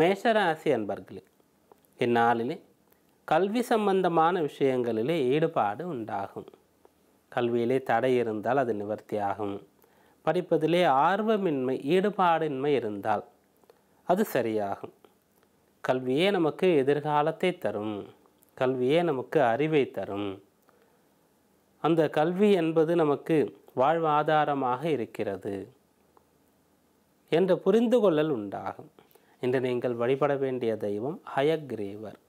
மேஷராசி அன்பர்களே இந்நாளிலே கல்வி சம்பந்தமான விஷயங்களிலே ஈடுபாடு உண்டாகும் கல்வியிலே தடை இருந்தால் அது நிவர்த்தியாகும் படிப்பதிலே ஆர்வமின்மை ஈடுபாடின்மை இருந்தால் அது சரியாகும் கல்வியே நமக்கு எதிர்காலத்தை தரும் கல்வியே நமக்கு அறிவை தரும் அந்த கல்வி என்பது நமக்கு வாழ்வாதாரமாக இருக்கிறது என்ற புரிந்து கொள்ளல் உண்டாகும் இன்று நீங்கள் வழிபட வேண்டிய தெய்வம் ஹயக்ரீவர்